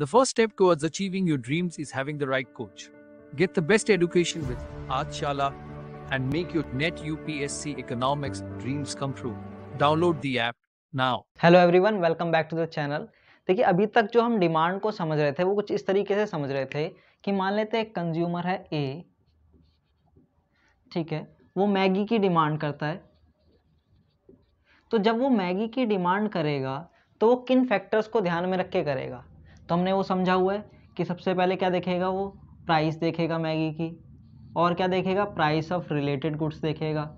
The first step towards achieving your dreams is having the right coach. Get the best education with Art Shala and make your NET UPSC economics dreams come true. Download the app now. Hello everyone, welcome back to the channel. देखिए अभी तक जो हम demand को समझ रहे थे वो कुछ इस तरीके से समझ रहे थे कि मान लेते हैं कंज्यूमर है ए ठीक है वो मैगी की डिमांड करता है तो जब वो मैगी की डिमांड करेगा तो वो किन फैक्टर्स को ध्यान में रख के करेगा तो हमने वो समझा हुआ है कि सबसे पहले क्या देखेगा वो प्राइस देखेगा मैगी की और क्या देखेगा प्राइस ऑफ रिलेटेड गुड्स देखेगा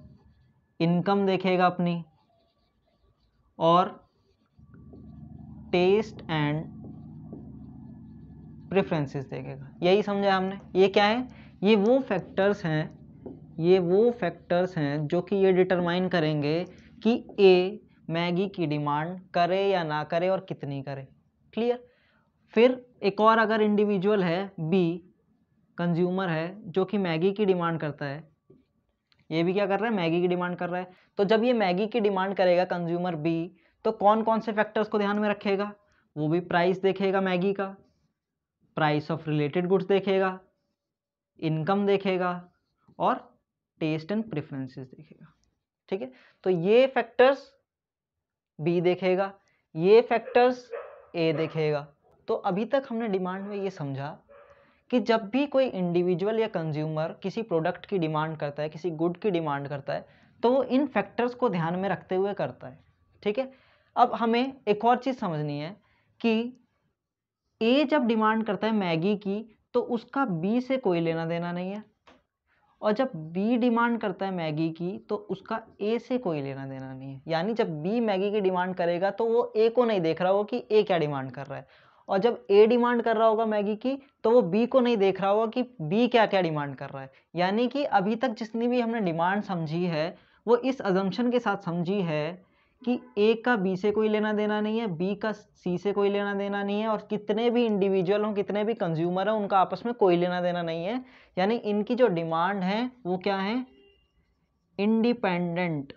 इनकम देखेगा अपनी और टेस्ट एंड प्रेफरेंसेस देखेगा यही समझा हमने ये क्या है ये वो फैक्टर्स हैं ये वो फैक्टर्स हैं जो कि ये डिटरमाइन करेंगे कि ए मैगी की डिमांड करे या ना करे और कितनी करे क्लियर फिर एक और अगर इंडिविजुअल है बी कंज्यूमर है जो कि मैगी की डिमांड करता है ये भी क्या कर रहा है मैगी की डिमांड कर रहा है तो जब ये मैगी की डिमांड करेगा कंज्यूमर बी तो कौन कौन से फैक्टर्स को ध्यान में रखेगा वो भी प्राइस देखेगा मैगी का प्राइस ऑफ रिलेटेड गुड्स देखेगा इनकम देखेगा और टेस्ट एंड प्रेफरेंसेस देखेगा ठीक है तो ये फैक्टर्स बी देखेगा ये फैक्टर्स ए देखेगा तो अभी तक हमने डिमांड में ये समझा कि जब भी कोई इंडिविजुअल या कंज्यूमर किसी प्रोडक्ट की डिमांड करता है किसी गुड की डिमांड करता है तो वो इन फैक्टर्स को ध्यान में रखते हुए करता है ठीक है अब हमें एक और चीज़ समझनी है कि ए जब डिमांड करता है मैगी की तो उसका बी से कोई लेना देना नहीं है और जब बी डिमांड करता है मैगी की तो उसका ए से कोई लेना देना नहीं है यानी जब बी मैगी की डिमांड करेगा तो वो ए को नहीं देख रहा वो कि ए क्या डिमांड कर रहा है और जब ए डिमांड कर रहा होगा मैगी की तो वो बी को नहीं देख रहा होगा कि बी क्या क्या डिमांड कर रहा है यानी कि अभी तक जितनी भी हमने डिमांड समझी है वो इस अजम्पन के साथ समझी है कि ए का बी से कोई लेना देना नहीं है बी का सी से कोई लेना देना नहीं है और कितने भी इंडिविजुअल हों कितने भी कंज्यूमर हों उनका आपस में कोई लेना देना नहीं है यानी इनकी जो डिमांड है वो क्या है इंडिपेंडेंट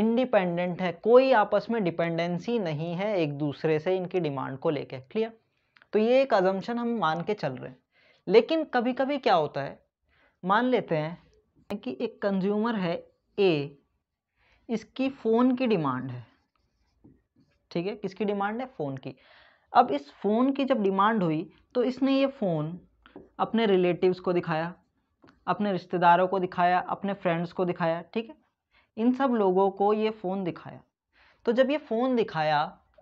इंडिपेंडेंट है कोई आपस में डिपेंडेंसी नहीं है एक दूसरे से इनकी डिमांड को लेके क्लियर तो ये एक अजम्पन हम मान के चल रहे हैं लेकिन कभी कभी क्या होता है मान लेते हैं कि एक कंज्यूमर है ए इसकी फ़ोन की डिमांड है ठीक है किसकी डिमांड है फ़ोन की अब इस फ़ोन की जब डिमांड हुई तो इसने ये फ़ोन अपने रिलेटिव्स को दिखाया अपने रिश्तेदारों को दिखाया अपने फ्रेंड्स को दिखाया ठीक है इन सब लोगों को ये फ़ोन दिखाया तो जब ये फ़ोन दिखाया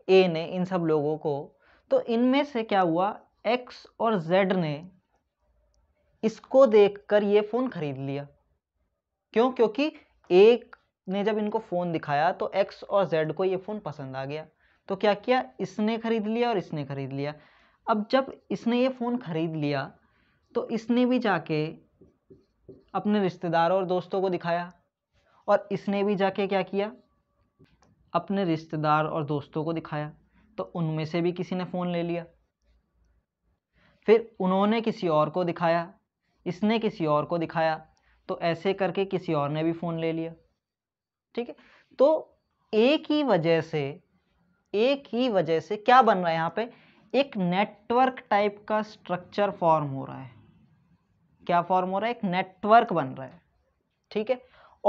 ए ने इन सब लोगों को तो इनमें से क्या हुआ एक्स और जेड ने इसको देखकर ये फ़ोन ख़रीद लिया क्यों क्योंकि एक ने जब इनको फ़ोन दिखाया तो एक्स और जेड को ये फ़ोन पसंद आ गया तो क्या किया इसने ख़रीद लिया और इसने ख़रीद लिया अब जब इसने ये फ़ोन ख़रीद लिया तो इसने भी जाके अपने रिश्तेदारों और दोस्तों को दिखाया और इसने भी जाके क्या किया अपने रिश्तेदार और दोस्तों को दिखाया तो उनमें से भी किसी ने फ़ोन ले लिया फिर उन्होंने किसी और को दिखाया इसने किसी और को दिखाया तो ऐसे करके किसी और ने भी फ़ोन ले लिया ठीक है तो एक ही वजह से एक ही वजह से क्या बन रहा है यहाँ पे एक नेटवर्क टाइप का स्ट्रक्चर फॉर्म हो रहा है क्या फॉर्म हो रहा है एक नेटवर्क बन रहा है ठीक है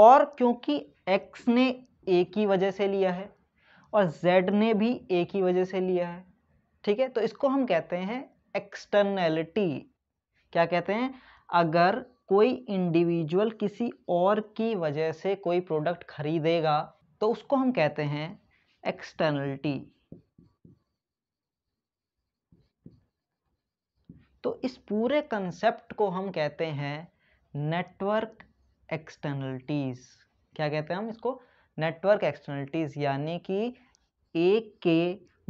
और क्योंकि एक्स ने a की वजह से लिया है और जेड ने भी a की वजह से लिया है ठीक है तो इसको हम कहते हैं एक्सटर्नैलिटी क्या कहते हैं अगर कोई इंडिविजुअल किसी और की वजह से कोई प्रोडक्ट खरीदेगा तो उसको हम कहते हैं एक्सटर्नलिटी तो इस पूरे कंसेप्ट को हम कहते हैं नेटवर्क एक्सटर्नलिटीज़ क्या कहते हैं हम इसको नेटवर्क एक्सटर्नलिटीज़ यानी कि एक के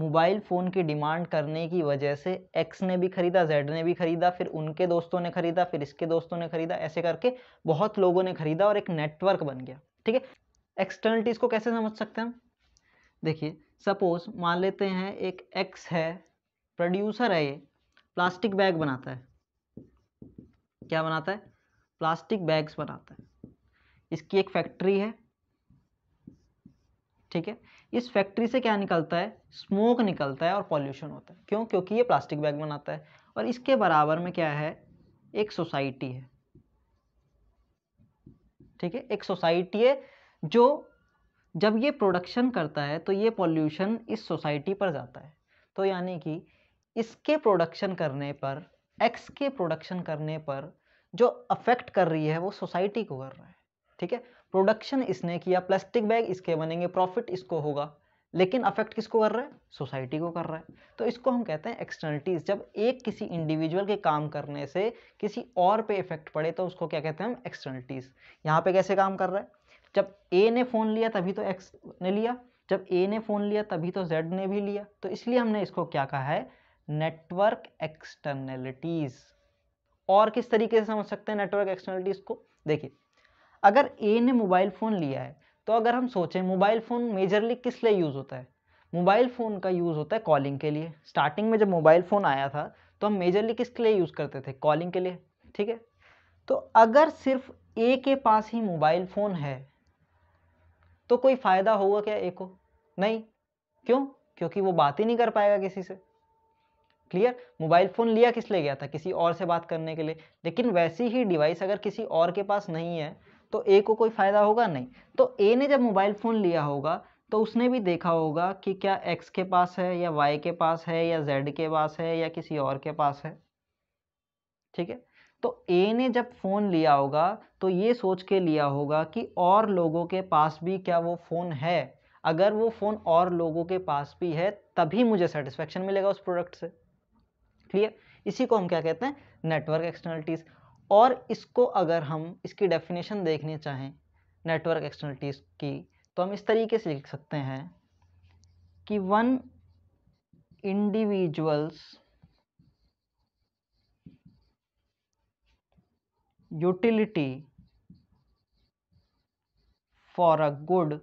मोबाइल फ़ोन की डिमांड करने की वजह से एक्स ने भी खरीदा जेड ने भी खरीदा फिर उनके दोस्तों ने खरीदा फिर इसके दोस्तों ने खरीदा ऐसे करके बहुत लोगों ने खरीदा और एक नेटवर्क बन गया ठीक है एक्सटर्नलिटीज़ को कैसे समझ सकते हैं हम देखिए सपोज मान लेते हैं एक एक्स है प्रोड्यूसर है ये प्लास्टिक बैग बनाता है क्या बनाता है प्लास्टिक बैग्स बनाता है इसकी एक फैक्ट्री है ठीक है इस फैक्ट्री से क्या निकलता है स्मोक निकलता है और पॉल्यूशन होता है क्यों क्योंकि ये प्लास्टिक बैग बनाता है और इसके बराबर में क्या है एक सोसाइटी है ठीक है एक सोसाइटी है जो जब ये प्रोडक्शन करता है तो ये पॉल्यूशन इस सोसाइटी पर जाता है तो यानी कि इसके प्रोडक्शन करने पर एक्स के प्रोडक्शन करने पर जो अफेक्ट कर रही है वो सोसाइटी को कर रहा है ठीक है प्रोडक्शन इसने किया प्लास्टिक बैग इसके बनेंगे प्रॉफिट इसको होगा लेकिन अफेक्ट किसको कर रहा है सोसाइटी को कर रहा है तो इसको हम कहते हैं एक्सटर्नलिटीज जब एक किसी इंडिविजुअल के काम करने से किसी और पे इफेक्ट पड़े तो उसको क्या कहते हैं हम एक्सटर्नलिटीज यहाँ पे कैसे काम कर रहा है जब ए ने फ़ोन लिया तभी तो एक्स ने लिया जब ए ने फ़ोन लिया तभी तो जेड ने भी लिया तो इसलिए हमने इसको क्या कहा है नेटवर्क एक्सटर्नलिटीज़ और किस तरीके से समझ सकते हैं नेटवर्क एक्सटर्नलिटीज़ को देखिए अगर ए ने मोबाइल फ़ोन लिया है तो अगर हम सोचें मोबाइल फ़ोन मेजरली किस लिए यूज़ होता है मोबाइल फ़ोन का यूज़ होता है कॉलिंग के लिए स्टार्टिंग में जब मोबाइल फ़ोन आया था तो हम मेजरली किसके लिए यूज़ करते थे कॉलिंग के लिए ठीक है तो अगर सिर्फ ए के पास ही मोबाइल फ़ोन है तो कोई फ़ायदा होगा क्या ए को नहीं क्यों क्योंकि वो बात ही नहीं कर पाएगा किसी से क्लियर मोबाइल फ़ोन लिया किस लिए गया था किसी और से बात करने के लिए लेकिन वैसी ही डिवाइस अगर किसी और के पास नहीं है तो ए को कोई फ़ायदा होगा नहीं तो ए ने जब मोबाइल फ़ोन लिया होगा तो उसने भी देखा होगा कि क्या एक्स के पास है या वाई के पास है या जेड के पास है या किसी और के पास है ठीक है तो ए ने जब फ़ोन लिया होगा तो ये सोच के लिया होगा कि और लोगों के पास भी क्या वो फ़ोन है अगर वो फ़ोन और लोगों के पास भी है तभी मुझे सेटिस्फेक्शन मिलेगा उस प्रोडक्ट से क्लियर इसी को हम क्या कहते हैं नेटवर्क एक्सटर्नलिटीज़ और इसको अगर हम इसकी डेफिनेशन देखनी चाहें नेटवर्क एक्सटर्नलिटीज़ की तो हम इस तरीके से लिख सकते हैं कि one individuals utility for a good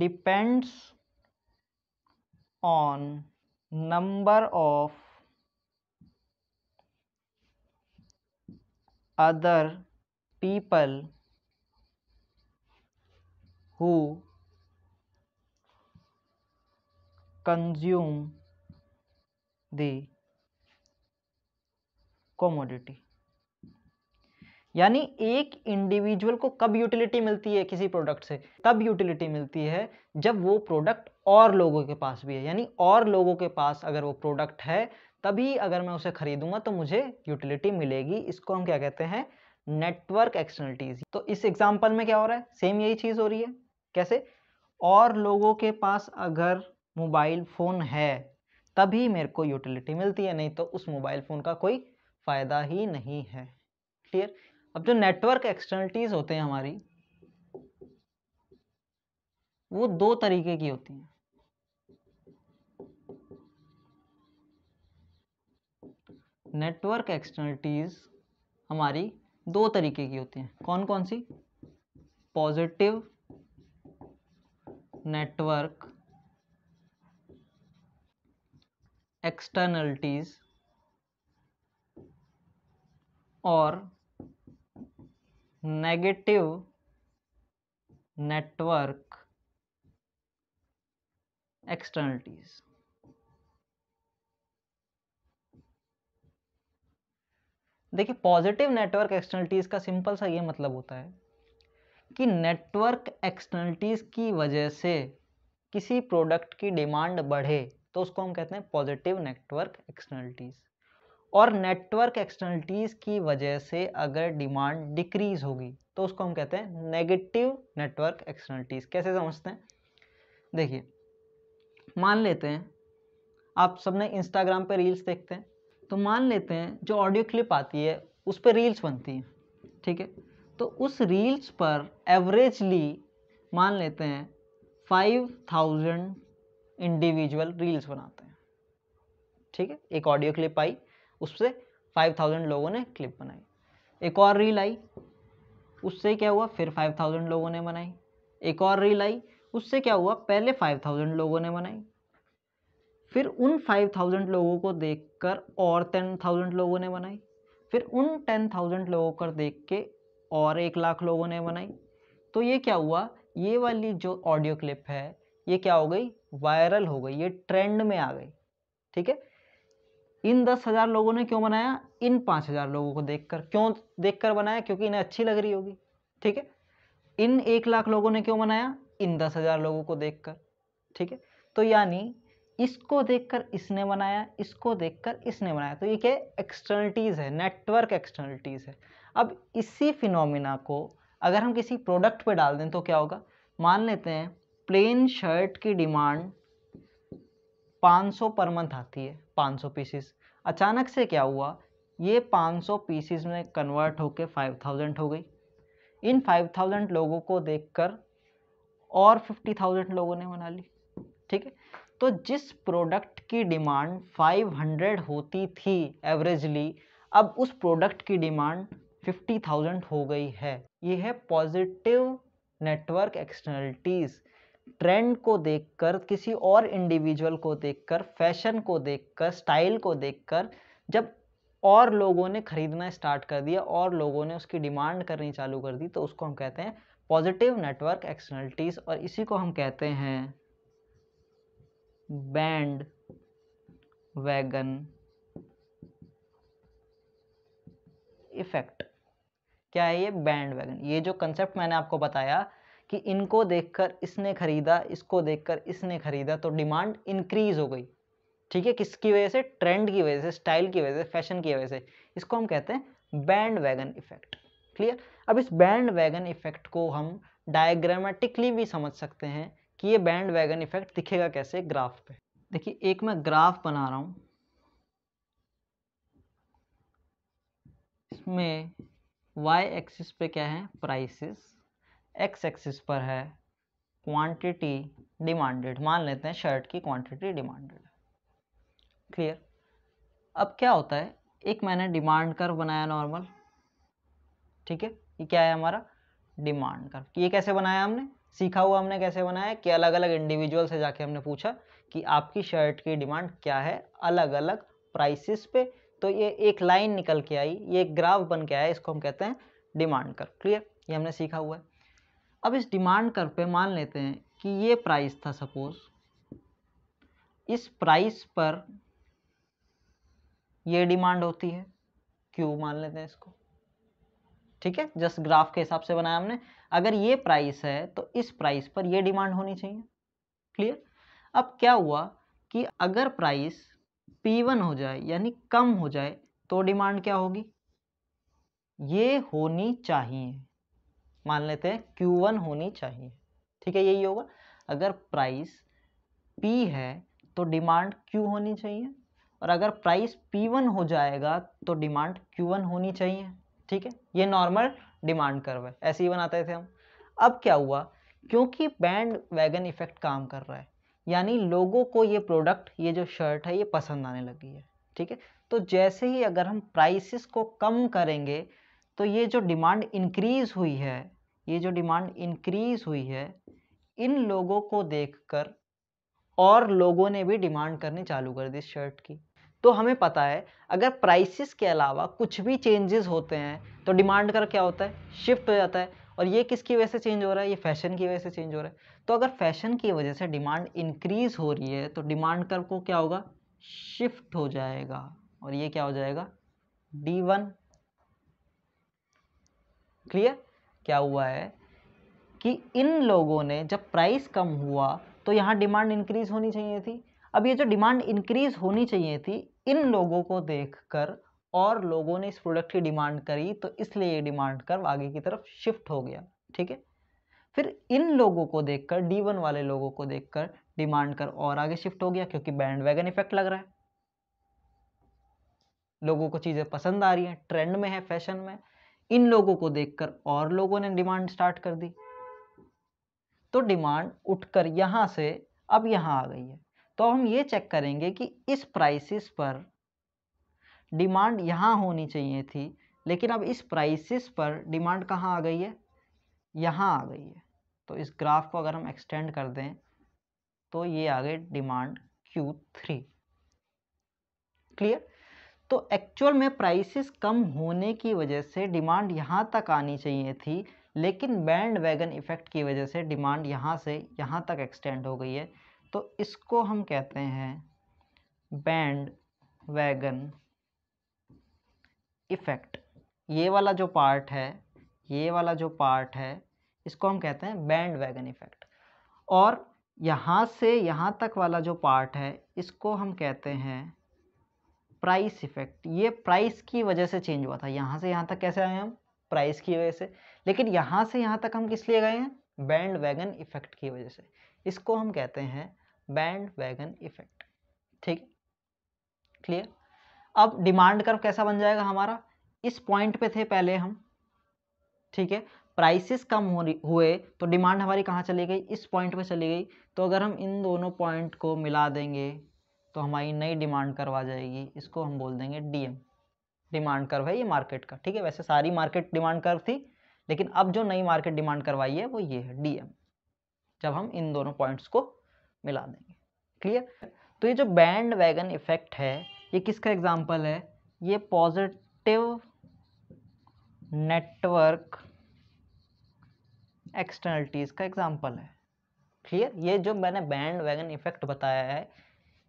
depends on number of other people who consume the commodity यानी एक इंडिविजुअल को कब यूटिलिटी मिलती है किसी प्रोडक्ट से तब यूटिलिटी मिलती है जब वो प्रोडक्ट और लोगों के पास भी है यानी और लोगों के पास अगर वो प्रोडक्ट है तभी अगर मैं उसे खरीदूंगा तो मुझे यूटिलिटी मिलेगी इसको हम क्या कहते हैं नेटवर्क एक्सटर्नलिटीज तो इस एग्जाम्पल में क्या हो रहा है सेम यही चीज़ हो रही है कैसे और लोगों के पास अगर मोबाइल फ़ोन है तभी मेरे को यूटिलिटी मिलती है नहीं तो उस मोबाइल फ़ोन का कोई फ़ायदा ही नहीं है क्लियर अब जो नेटवर्क एक्सटर्नलिटीज़ होते हैं हमारी वो दो तरीके की होती हैं नेटवर्क एक्सटर्नलिटीज़ हमारी दो तरीके की होती हैं कौन कौन सी पॉजिटिव नेटवर्क एक्सटर्नलिटीज़ और नेगेटिव नेटवर्क एक्सटर्नलिटीज़ देखिए पॉजिटिव नेटवर्क एक्सटर्नलिटीज़ का सिंपल सा ये मतलब होता है कि नेटवर्क एक्सटर्नलिटीज़ की वजह से किसी प्रोडक्ट की डिमांड बढ़े तो उसको हम कहते हैं पॉजिटिव नेटवर्क एक्सटर्नलिटीज़ और नेटवर्क एक्सटर्नलिटीज़ की वजह से अगर डिमांड डिक्रीज़ होगी तो उसको हम कहते हैं नेगेटिव नेटवर्क एक्सटर्नलिटीज़ कैसे समझते हैं देखिए मान लेते हैं आप सबने इंस्टाग्राम पर रील्स देखते हैं तो मान लेते हैं जो ऑडियो क्लिप आती है उस पर रील्स बनती हैं ठीक है तो उस रील्स पर एवरेजली मान लेते हैं फाइव थाउजेंड इंडिविजुअल रील्स बनाते हैं ठीक है एक ऑडियो क्लिप आई उससे फाइव थाउजेंड लोगों ने क्लिप बनाई एक और रील आई उससे क्या हुआ फिर फाइव थाउजेंड लोगों ने बनाई एक और रील आई उससे क्या हुआ पहले फाइव थाउजेंड लोगों ने बनाई फिर उन फाइव थाउजेंड लोगों को देखकर और टेन थाउजेंड लोगों ने बनाई फिर उन टेन थाउजेंड लोगों को देख के और एक लाख लोगों ने बनाई तो ये क्या हुआ ये वाली जो ऑडियो क्लिप है ये क्या हो गई वायरल हो गई ये ट्रेंड में आ गई ठीक है इन दस हज़ार लोगों ने क्यों बनाया इन पाँच हज़ार लोगों को देखकर क्यों देखकर बनाया क्योंकि इन्हें अच्छी लग रही होगी ठीक है इन एक लाख लोगों ने क्यों बनाया इन दस हज़ार लोगों को देखकर ठीक है तो यानी इसको देखकर इसने बनाया इसको देखकर इसने बनाया तो ये क्या एक्सटर्नलिटीज़ है नेटवर्क एक्सटर्नलिटीज़ है अब इसी फिनोमिना को अगर हम किसी प्रोडक्ट पे डाल दें तो क्या होगा मान लेते हैं प्लेन शर्ट की डिमांड 500 पर मंथ आती है 500 पीसेस अचानक से क्या हुआ ये 500 पीसेस में कन्वर्ट होके 5000 हो गई इन 5000 लोगों को देखकर और 50,000 लोगों ने बना ली ठीक है तो जिस प्रोडक्ट की डिमांड 500 होती थी एवरेजली अब उस प्रोडक्ट की डिमांड 50,000 हो गई है ये है पॉजिटिव नेटवर्क एक्सटर्नलिटीज़ ट्रेंड को देखकर किसी और इंडिविजुअल को देखकर फैशन को देखकर स्टाइल को देखकर जब और लोगों ने खरीदना स्टार्ट कर दिया और लोगों ने उसकी डिमांड करनी चालू कर दी तो उसको हम कहते हैं पॉजिटिव नेटवर्क एक्सटर्नलिटीज़ और इसी को हम कहते हैं बैंड वैगन इफेक्ट क्या है ये बैंड वैगन ये जो कंसेप्ट मैंने आपको बताया कि इनको देखकर इसने खरीदा इसको देखकर इसने खरीदा तो डिमांड इंक्रीज हो गई ठीक है किसकी वजह से ट्रेंड की वजह से स्टाइल की वजह से फैशन की वजह से इसको हम कहते हैं बैंड वैगन इफेक्ट क्लियर अब इस बैंड वैगन इफेक्ट को हम डायग्रामेटिकली भी समझ सकते हैं कि ये बैंड वैगन इफेक्ट दिखेगा कैसे ग्राफ पे देखिए एक मैं ग्राफ बना रहा हूँ इसमें वाई एक्सिस पे क्या है प्राइसेस एक्स एक्सिस पर है क्वांटिटी डिमांडेड मान लेते हैं शर्ट की क्वांटिटी डिमांडेड क्लियर अब क्या होता है एक मैंने डिमांड कर बनाया नॉर्मल ठीक है ये क्या है हमारा डिमांड कर ये कैसे बनाया हमने सीखा हुआ हमने कैसे बनाया कि अलग अलग इंडिविजुअल से जाके हमने पूछा कि आपकी शर्ट की डिमांड क्या है अलग अलग प्राइसिस पे तो ये एक लाइन निकल के आई ये एक ग्राफ बन के आया इसको हम कहते हैं डिमांड कर क्लियर ये हमने सीखा हुआ है अब इस डिमांड कर पे मान लेते हैं कि ये प्राइस था सपोज इस प्राइस पर ये डिमांड होती है क्यों मान लेते हैं इसको ठीक है जस्ट ग्राफ के हिसाब से बनाया हमने अगर ये प्राइस है तो इस प्राइस पर ये डिमांड होनी चाहिए क्लियर अब क्या हुआ कि अगर प्राइस P1 हो जाए यानी कम हो जाए तो डिमांड क्या होगी ये होनी चाहिए मान लेते हैं Q1 होनी चाहिए ठीक है यही होगा अगर प्राइस P है तो डिमांड Q होनी चाहिए और अगर प्राइस P1 हो जाएगा तो डिमांड Q1 होनी चाहिए ठीक है ये नॉर्मल डिमांड करवे ऐसे ही बनाते थे हम अब क्या हुआ क्योंकि बैंड वैगन इफेक्ट काम कर रहा है यानी लोगों को ये प्रोडक्ट ये जो शर्ट है ये पसंद आने लगी है ठीक है तो जैसे ही अगर हम प्राइसिस को कम करेंगे तो ये जो डिमांड इंक्रीज़ हुई है ये जो डिमांड इंक्रीज़ हुई है इन लोगों को देखकर और लोगों ने भी डिमांड करनी चालू कर दी शर्ट की तो हमें पता है अगर प्राइसेस के अलावा कुछ भी चेंजेस होते हैं तो डिमांड कर क्या होता है शिफ्ट हो जाता है और ये किसकी वजह से चेंज हो रहा है ये फैशन की वजह से चेंज हो रहा है तो अगर फैशन की वजह से डिमांड इंक्रीज हो रही है तो डिमांड कर को क्या होगा शिफ्ट हो जाएगा और ये क्या हो जाएगा डी वन क्लियर क्या हुआ है कि इन लोगों ने जब प्राइस कम हुआ तो यहाँ डिमांड इंक्रीज होनी चाहिए थी अब ये जो डिमांड इंक्रीज होनी चाहिए थी इन लोगों को देखकर और लोगों ने इस प्रोडक्ट की डिमांड करी तो इसलिए ये डिमांड कर आगे की तरफ शिफ्ट हो गया ठीक है फिर इन लोगों को देखकर डी वन वाले लोगों को देखकर डिमांड कर और आगे शिफ्ट हो गया क्योंकि बैंड वैगन इफेक्ट लग रहा है लोगों को चीज़ें पसंद आ रही हैं ट्रेंड में है फैशन में इन लोगों को देखकर और लोगों ने डिमांड स्टार्ट कर दी तो डिमांड उठकर यहां से अब यहां आ गई है तो हम ये चेक करेंगे कि इस प्राइसिस पर डिमांड यहाँ होनी चाहिए थी लेकिन अब इस प्राइसिस पर डिमांड कहाँ आ गई है यहाँ आ गई है तो इस ग्राफ को अगर हम एक्सटेंड कर दें तो ये आ गए डिमांड Q3 क्लियर तो एक्चुअल में प्राइसेस कम होने की वजह से डिमांड यहाँ तक आनी चाहिए थी लेकिन बैंड वैगन इफेक्ट की वजह से डिमांड यहाँ से यहाँ तक एक्सटेंड हो गई है तो इसको हम कहते हैं बैंड वैगन इफ़ेक्ट ये वाला जो पार्ट है ये वाला जो पार्ट है इसको हम कहते हैं बैंड वैगन इफ़ेक्ट और यहाँ से यहाँ तक वाला जो पार्ट है इसको हम कहते हैं प्राइस इफ़ेक्ट ये प्राइस की वजह से चेंज हुआ था यहाँ से यहाँ तक कैसे आए हम प्राइस की वजह से लेकिन यहाँ से यहाँ तक हम किस लिए गए हैं बैंड वैगन इफ़ेक्ट की वजह से इसको हम कहते हैं बैंड वैगन इफेक्ट ठीक क्लियर अब डिमांड कर्व कैसा बन जाएगा हमारा इस पॉइंट पे थे पहले हम ठीक है प्राइसेस कम हो हुए तो डिमांड हमारी कहाँ चली गई इस पॉइंट पे चली गई तो अगर हम इन दोनों पॉइंट को मिला देंगे तो हमारी नई डिमांड करवा जाएगी इसको हम बोल देंगे डीएम डिमांड कर्व है ये मार्केट का ठीक है वैसे सारी मार्केट डिमांड कर्व थी लेकिन अब जो नई मार्केट डिमांड करवाई है वो ये है डीएम जब हम इन दोनों पॉइंट्स को मिला देंगे क्लियर तो ये जो बैंड वैगन इफेक्ट है ये किसका एग्जाम्पल है ये पॉजिटिव नेटवर्क एक्सटर्नलिटीज़ का एग्जाम्पल है क्लियर ये जो मैंने बैंड वैगन इफेक्ट बताया है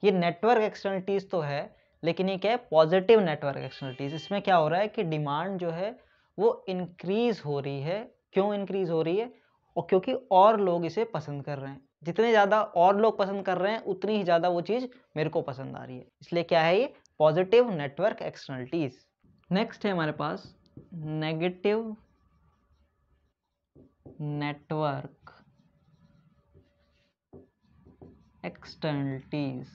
ये नेटवर्क एक्सटर्नलिटीज़ तो है लेकिन ये क्या है पॉजिटिव नेटवर्क एक्सटर्नलिटीज़ इसमें क्या हो रहा है कि डिमांड जो है वो इंक्रीज़ हो रही है क्यों इंक्रीज़ हो रही है और क्योंकि और लोग इसे पसंद कर रहे हैं जितने ज़्यादा और लोग पसंद कर रहे हैं उतनी ही ज़्यादा वो चीज़ मेरे को पसंद आ रही है इसलिए क्या है ये पॉजिटिव नेटवर्क एक्सटर्नलिटीज नेक्स्ट है हमारे पास नेगेटिव नेटवर्क एक्सटर्नलिटीज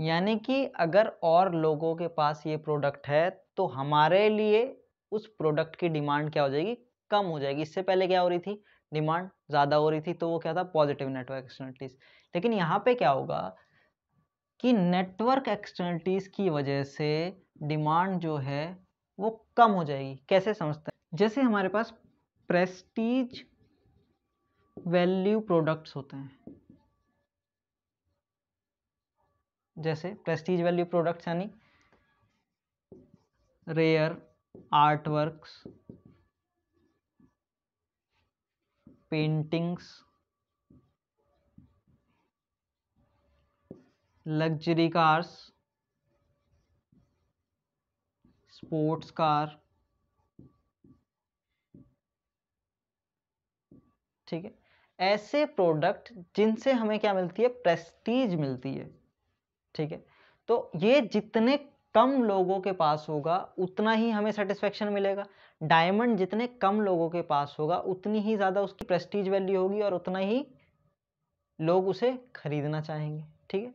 यानी कि अगर और लोगों के पास ये प्रोडक्ट है तो हमारे लिए उस प्रोडक्ट की डिमांड क्या हो जाएगी कम हो जाएगी इससे पहले क्या हो रही थी डिमांड ज़्यादा हो रही थी तो वो क्या था पॉजिटिव नेटवर्क एक्सटर्नलिटीज लेकिन यहाँ पे क्या होगा कि नेटवर्क एक्सटर्नलिटीज की वजह से डिमांड जो है वो कम हो जाएगी कैसे समझते हैं जैसे हमारे पास प्रेस्टीज वैल्यू प्रोडक्ट्स होते हैं जैसे प्रेस्टीज वैल्यू प्रोडक्ट्स यानी rare art paintings luxury cars sports car ठीक है ऐसे प्रोडक्ट जिनसे हमें क्या मिलती है प्रेस्टीज मिलती है ठीक है तो ये जितने कम लोगों के पास होगा उतना ही हमें सेटिस्फेक्शन मिलेगा डायमंड जितने कम लोगों के पास होगा उतनी ही ज़्यादा उसकी प्रेस्टीज वैल्यू होगी और उतना ही लोग उसे खरीदना चाहेंगे ठीक है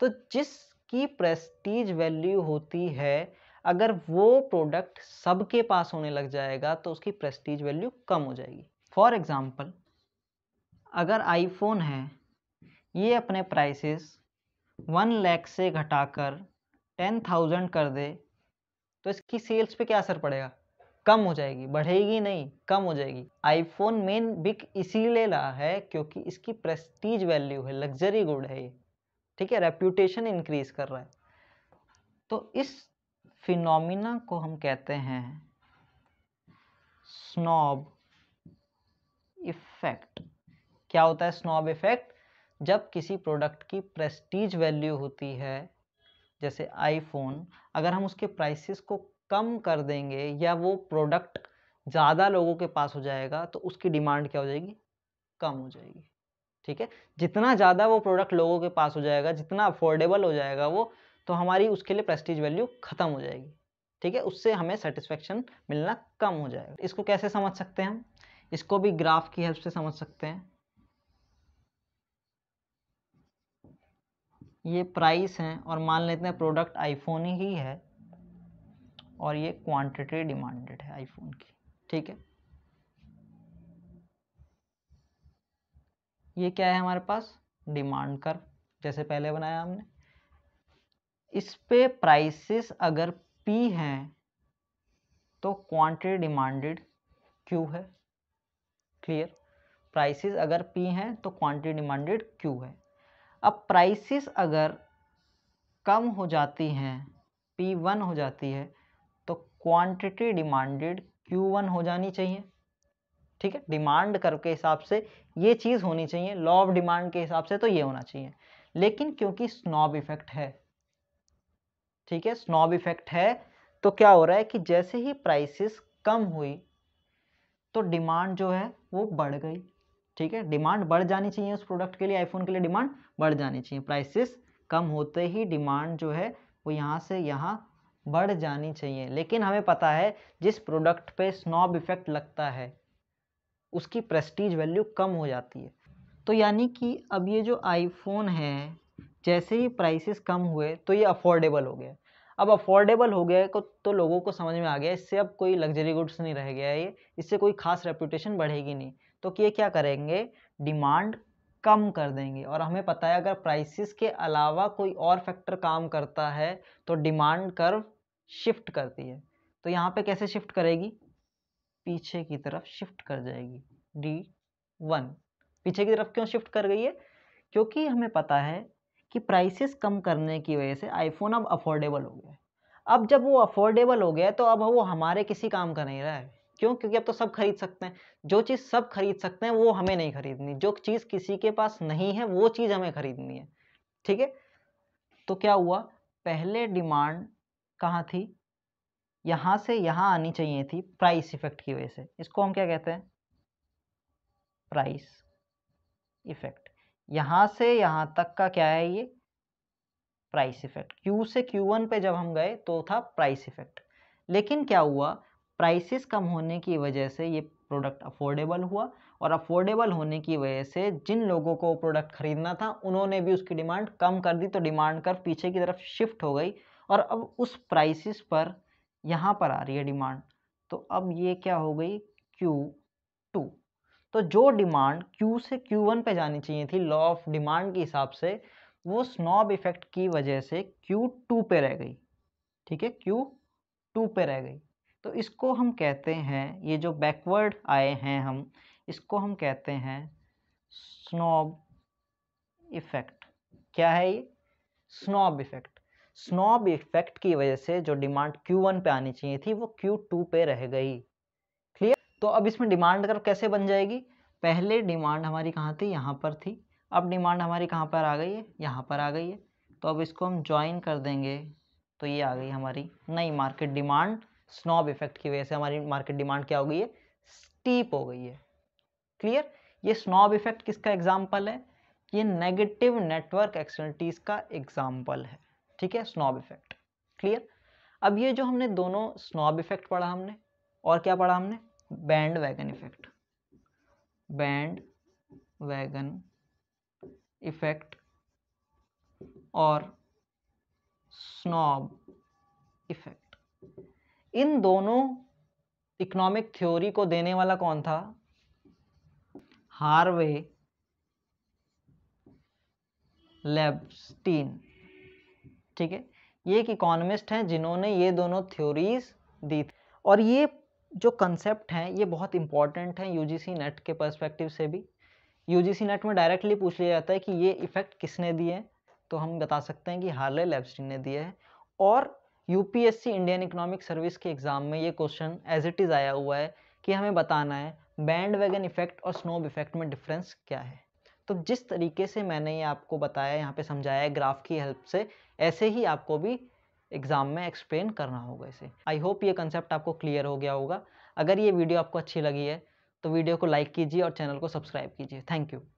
तो जिसकी प्रेस्टीज वैल्यू होती है अगर वो प्रोडक्ट सबके पास होने लग जाएगा तो उसकी प्रेस्टीज वैल्यू कम हो जाएगी फॉर एग्ज़ाम्पल अगर आईफोन है ये अपने प्राइसेस वन लैख से घटाकर टेन थाउजेंड कर दे तो इसकी सेल्स पे क्या असर पड़ेगा कम हो जाएगी बढ़ेगी नहीं कम हो जाएगी आईफोन मेन बिक इसीलिए रहा है क्योंकि इसकी प्रेस्टीज वैल्यू है लग्जरी गुड है ये ठीक है रेप्यूटेशन इंक्रीज कर रहा है तो इस फिनोमिना को हम कहते हैं स्नॉब इफेक्ट क्या होता है स्नॉब इफेक्ट जब किसी प्रोडक्ट की प्रेस्टीज वैल्यू होती है जैसे आईफोन अगर हम उसके प्राइसेस को कम कर देंगे या वो प्रोडक्ट ज़्यादा लोगों के पास हो जाएगा तो उसकी डिमांड क्या हो जाएगी कम हो जाएगी ठीक है जितना ज़्यादा वो प्रोडक्ट लोगों के पास हो जाएगा जितना अफोर्डेबल हो जाएगा वो तो हमारी उसके लिए प्रेस्टीज वैल्यू ख़त्म हो जाएगी ठीक है उससे हमें सेटिस्फेक्शन मिलना कम हो जाएगा इसको कैसे समझ सकते हैं हम इसको भी ग्राफ की हेल्प से समझ सकते हैं ये प्राइस हैं और मान लेते हैं प्रोडक्ट आईफोन ही है और ये क्वांटिटी डिमांडेड है आईफोन की ठीक है ये क्या है हमारे पास डिमांड कर जैसे पहले बनाया हमने इस पे प्राइसेस अगर पी हैं तो क्वांटिटी डिमांडेड क्यू है क्लियर प्राइसेस अगर पी हैं तो क्वांटिटी डिमांडेड क्यू है अब प्राइसेस अगर कम हो जाती हैं पी वन हो जाती है क्वांटिटी डिमांडेड Q1 हो जानी चाहिए ठीक है डिमांड कर के हिसाब से ये चीज़ होनी चाहिए लॉ ऑफ डिमांड के हिसाब से तो ये होना चाहिए लेकिन क्योंकि स्नॉब इफेक्ट है ठीक है स्नॉब इफेक्ट है तो क्या हो रहा है कि जैसे ही प्राइसेस कम हुई तो डिमांड जो है वो बढ़ गई ठीक है डिमांड बढ़ जानी चाहिए उस प्रोडक्ट के लिए आईफोन के लिए डिमांड बढ़ जानी चाहिए प्राइसेस कम होते ही डिमांड जो है वो यहाँ से यहाँ बढ़ जानी चाहिए लेकिन हमें पता है जिस प्रोडक्ट पे स्नॉब इफेक्ट लगता है उसकी प्रेस्टीज वैल्यू कम हो जाती है तो यानी कि अब ये जो आईफोन है जैसे ही प्राइसेस कम हुए तो ये अफोर्डेबल हो गया अब अफोर्डेबल हो गया को तो लोगों को समझ में आ गया इससे अब कोई लग्जरी गुड्स नहीं रह गया ये इससे कोई खास रेपुटेशन बढ़ेगी नहीं तो ये क्या करेंगे डिमांड कम कर देंगे और हमें पता है अगर प्राइसेस के अलावा कोई और फैक्टर काम करता है तो डिमांड कर्व शिफ्ट करती है तो यहाँ पे कैसे शिफ्ट करेगी पीछे की तरफ शिफ्ट कर जाएगी डी वन पीछे की तरफ क्यों शिफ्ट कर गई है क्योंकि हमें पता है कि प्राइसेस कम करने की वजह से आईफोन अब अफोर्डेबल हो गया अब जब वो अफोर्डेबल हो गया तो अब वो हमारे किसी काम का नहीं रहा है क्यों क्योंकि अब तो सब खरीद सकते हैं जो चीज़ सब खरीद सकते हैं वो हमें नहीं खरीदनी जो चीज़ किसी के पास नहीं है वो चीज़ हमें खरीदनी है ठीक है तो क्या हुआ पहले डिमांड कहाँ थी यहाँ से यहाँ आनी चाहिए थी प्राइस इफेक्ट की वजह से इसको हम क्या कहते हैं प्राइस इफेक्ट यहाँ से यहाँ तक का क्या है ये प्राइस इफेक्ट क्यू से क्यू वन पे जब हम गए तो था प्राइस इफेक्ट लेकिन क्या हुआ प्राइसेस कम होने की वजह से ये प्रोडक्ट अफोर्डेबल हुआ और अफोर्डेबल होने की वजह से जिन लोगों को प्रोडक्ट खरीदना था उन्होंने भी उसकी डिमांड कम कर दी तो डिमांड कर पीछे की तरफ शिफ्ट हो गई और अब उस प्राइसिस पर यहाँ पर आ रही है डिमांड तो अब ये क्या हो गई Q2 तो जो डिमांड Q से Q1 पे जानी चाहिए थी लॉ ऑफ डिमांड के हिसाब से वो स्नॉब इफेक्ट की वजह से Q2 पे रह गई ठीक है Q2 पे रह गई तो इसको हम कहते हैं ये जो बैकवर्ड आए हैं हम इसको हम कहते हैं स्नॉब इफेक्ट क्या है ये स्नॉब इफेक्ट स्नॉब इफेक्ट की वजह से जो डिमांड Q1 पे आनी चाहिए थी वो Q2 पे रह गई क्लियर तो अब इसमें डिमांड कर कैसे बन जाएगी पहले डिमांड हमारी कहाँ थी यहाँ पर थी अब डिमांड हमारी कहाँ पर आ गई है यहाँ पर आ गई है तो अब इसको हम ज्वाइन कर देंगे तो ये आ गई हमारी नई मार्केट डिमांड स्नॉब इफेक्ट की वजह से हमारी मार्केट डिमांड क्या हो गई है स्टीप हो गई है क्लियर ये स्नॉब इफेक्ट किसका एग्जाम्पल है ये नेगेटिव नेटवर्क एक्सटर्निटीज़ का एग्जाम्पल है ठीक है स्नॉब इफेक्ट क्लियर अब ये जो हमने दोनों स्नॉब इफेक्ट पढ़ा हमने और क्या पढ़ा हमने bandwagon effect bandwagon effect और स्नॉब इफेक्ट इन दोनों इकोनॉमिक थ्योरी को देने वाला कौन था हार्वे लेबस्टीन ठीक है ये एक इकोनॉमिस्ट हैं जिन्होंने ये दोनों थ्योरीज दी थी और ये जो कंसेप्ट हैं ये बहुत इंपॉर्टेंट हैं यूजीसी नेट के पर्सपेक्टिव से भी यूजीसी नेट में डायरेक्टली पूछ लिया जाता है कि ये इफेक्ट किसने दिए तो हम बता सकते हैं कि हार्ले लेब्सटीन ने दिया है और यूपीएससी इंडियन इकोनॉमिक सर्विस के एग्ज़ाम में ये क्वेश्चन एज इट इज़ आया हुआ है कि हमें बताना है बैंड वैगन इफेक्ट और स्नोब इफेक्ट में डिफरेंस क्या है तो जिस तरीके से मैंने ये आपको बताया यहाँ पे समझाया है ग्राफ की हेल्प से ऐसे ही आपको भी एग्ज़ाम में एक्सप्लेन करना होगा इसे आई होप ये कंसेप्ट आपको क्लियर हो गया होगा अगर ये वीडियो आपको अच्छी लगी है तो वीडियो को लाइक कीजिए और चैनल को सब्सक्राइब कीजिए थैंक यू